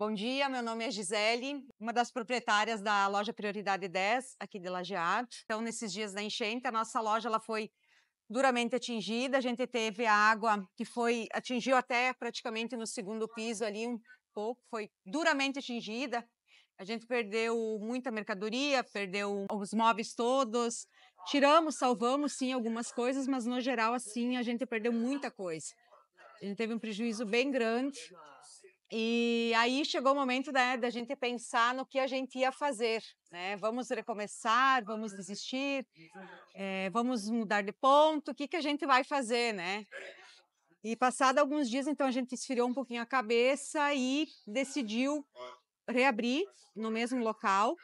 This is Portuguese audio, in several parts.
Bom dia, meu nome é Gisele, uma das proprietárias da loja Prioridade 10 aqui de Lajeado. Então, nesses dias da enchente, a nossa loja ela foi duramente atingida. A gente teve água que foi atingiu até praticamente no segundo piso ali um pouco, foi duramente atingida. A gente perdeu muita mercadoria, perdeu os móveis todos. Tiramos, salvamos sim algumas coisas, mas no geral assim a gente perdeu muita coisa. A gente teve um prejuízo bem grande e aí chegou o momento né, da gente pensar no que a gente ia fazer. Né? Vamos recomeçar, vamos desistir, é, vamos mudar de ponto, o que, que a gente vai fazer, né? E passado alguns dias, então, a gente esfriou um pouquinho a cabeça e decidiu reabrir no mesmo local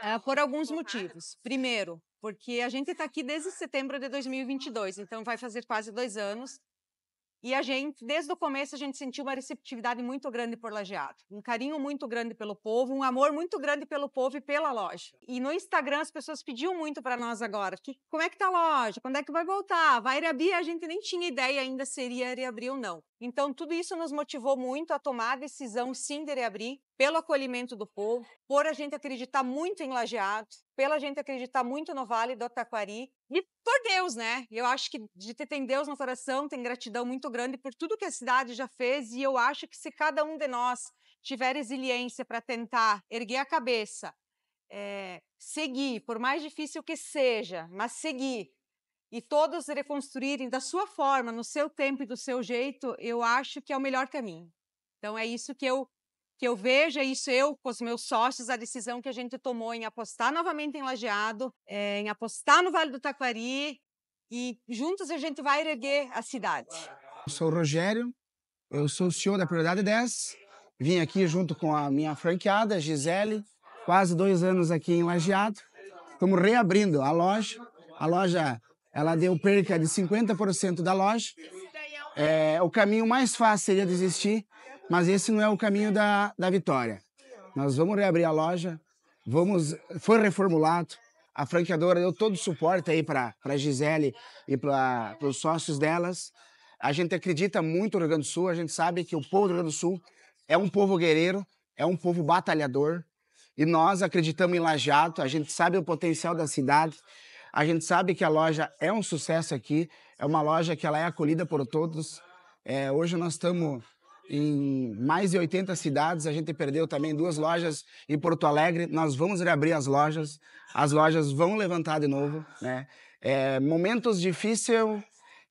eh, por alguns motivos. Primeiro, porque a gente está aqui desde setembro de 2022, então vai fazer quase dois anos e a gente, desde o começo, a gente sentiu uma receptividade muito grande por Lajeado, um carinho muito grande pelo povo, um amor muito grande pelo povo e pela loja. E no Instagram as pessoas pediam muito para nós agora, que, como é que tá a loja, quando é que vai voltar, vai reabrir? A gente nem tinha ideia ainda se iria reabrir ou não. Então tudo isso nos motivou muito a tomar a decisão sim de reabrir pelo acolhimento do povo, por a gente acreditar muito em Lajeado, pela gente acreditar muito no Vale do Taquari e por Deus, né? Eu acho que de ter tem Deus no coração, tem gratidão muito grande por tudo que a cidade já fez e eu acho que se cada um de nós tiver resiliência para tentar erguer a cabeça, é, seguir, por mais difícil que seja, mas seguir e todos reconstruírem da sua forma, no seu tempo e do seu jeito, eu acho que é o melhor caminho. Então é isso que eu que eu veja isso, eu com os meus sócios, a decisão que a gente tomou em apostar novamente em Lajeado, é, em apostar no Vale do Taquari e juntos a gente vai erguer a cidade. Eu sou o Rogério, eu sou o CEO da Prioridade 10, vim aqui junto com a minha franqueada, Gisele, quase dois anos aqui em Lajeado. Estamos reabrindo a loja. A loja ela deu perca de 50% da loja. É, o caminho mais fácil seria desistir, mas esse não é o caminho da, da vitória. Nós vamos reabrir a loja, vamos foi reformulado. A franqueadora deu todo o suporte aí para a Gisele e para os sócios delas. A gente acredita muito no Rio Grande do Sul, a gente sabe que o povo do Rio Grande do Sul é um povo guerreiro, é um povo batalhador. E nós acreditamos em Lajato, a gente sabe o potencial da cidade, a gente sabe que a loja é um sucesso aqui, é uma loja que ela é acolhida por todos. É, hoje nós estamos em mais de 80 cidades. A gente perdeu também duas lojas em Porto Alegre. Nós vamos reabrir as lojas. As lojas vão levantar de novo. Né? É, momentos difíceis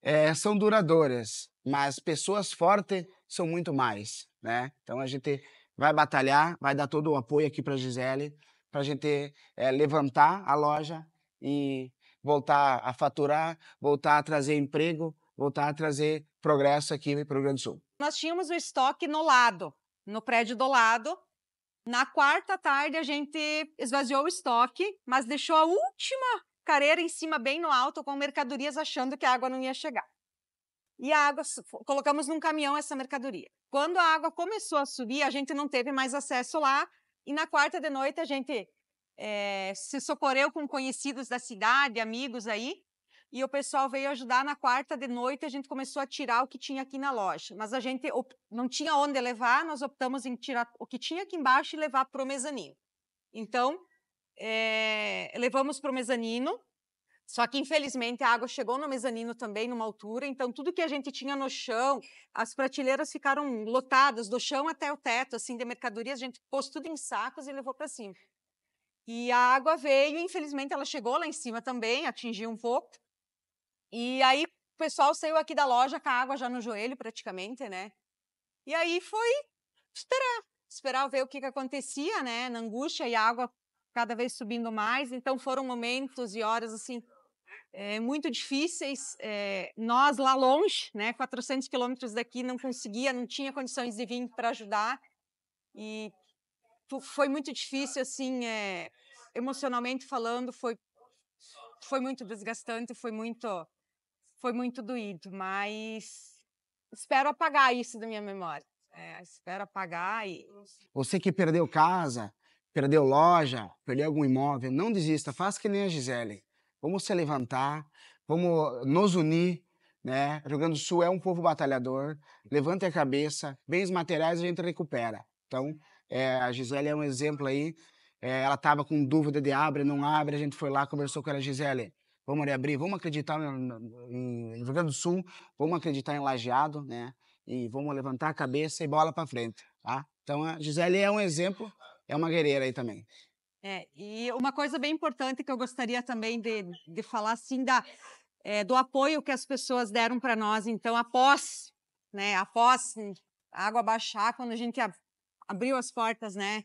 é, são duradouros, mas pessoas fortes são muito mais. Né? Então a gente vai batalhar, vai dar todo o apoio aqui para a Gisele, para a gente é, levantar a loja e voltar a faturar, voltar a trazer emprego, voltar a trazer progressa aqui para o Rio Grande do Sul. Nós tínhamos o estoque no lado, no prédio do lado. Na quarta tarde, a gente esvaziou o estoque, mas deixou a última careira em cima, bem no alto, com mercadorias, achando que a água não ia chegar. E a água, colocamos num caminhão essa mercadoria. Quando a água começou a subir, a gente não teve mais acesso lá. E na quarta de noite, a gente é, se socorreu com conhecidos da cidade, amigos aí, e o pessoal veio ajudar na quarta de noite, a gente começou a tirar o que tinha aqui na loja. Mas a gente não tinha onde levar, nós optamos em tirar o que tinha aqui embaixo e levar para o mezanino. Então, é, levamos para o mezanino, só que infelizmente a água chegou no mezanino também, numa altura, então tudo que a gente tinha no chão, as prateleiras ficaram lotadas, do chão até o teto, assim, de mercadorias, a gente pôs tudo em sacos e levou para cima. E a água veio, infelizmente ela chegou lá em cima também, atingiu um pouco, e aí o pessoal saiu aqui da loja com a água já no joelho, praticamente, né? E aí foi esperar, esperar ver o que, que acontecia, né? Na angústia e a água cada vez subindo mais. Então foram momentos e horas assim é, muito difíceis. É, nós lá longe, né, 400 quilômetros daqui, não conseguia, não tinha condições de vir para ajudar. E foi muito difícil, assim, é, emocionalmente falando, foi, foi muito desgastante, foi muito foi muito doído, mas espero apagar isso da minha memória. É, espero apagar e. Você que perdeu casa, perdeu loja, perdeu algum imóvel, não desista, faça que nem a Gisele. Vamos se levantar, vamos nos unir. Né? Rio Grande do Sul é um povo batalhador. Levante a cabeça, bens materiais a gente recupera. Então, é, a Gisele é um exemplo aí. É, ela estava com dúvida de abre, não abre. A gente foi lá, conversou com ela, Gisele vamos reabrir, vamos acreditar em Rio Grande do Sul, vamos acreditar em Lajeado, né? E vamos levantar a cabeça e bola para frente, tá? Então a Gisele é um exemplo, é uma guerreira aí também. É, e uma coisa bem importante que eu gostaria também de, de falar, assim, da, é, do apoio que as pessoas deram para nós, então, após, né, após a água baixar, quando a gente ab abriu as portas, né?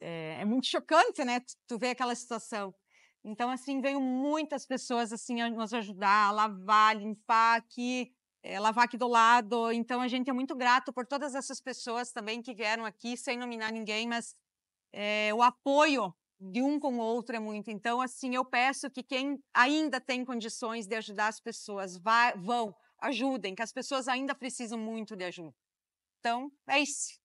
É, é muito chocante, né, tu ver aquela situação. Então, assim, veio muitas pessoas, assim, a nos ajudar a lavar, limpar aqui, é, lavar aqui do lado. Então, a gente é muito grato por todas essas pessoas também que vieram aqui, sem nominar ninguém, mas é, o apoio de um com o outro é muito. Então, assim, eu peço que quem ainda tem condições de ajudar as pessoas, vá, vão, ajudem, que as pessoas ainda precisam muito de ajuda. Então, é isso.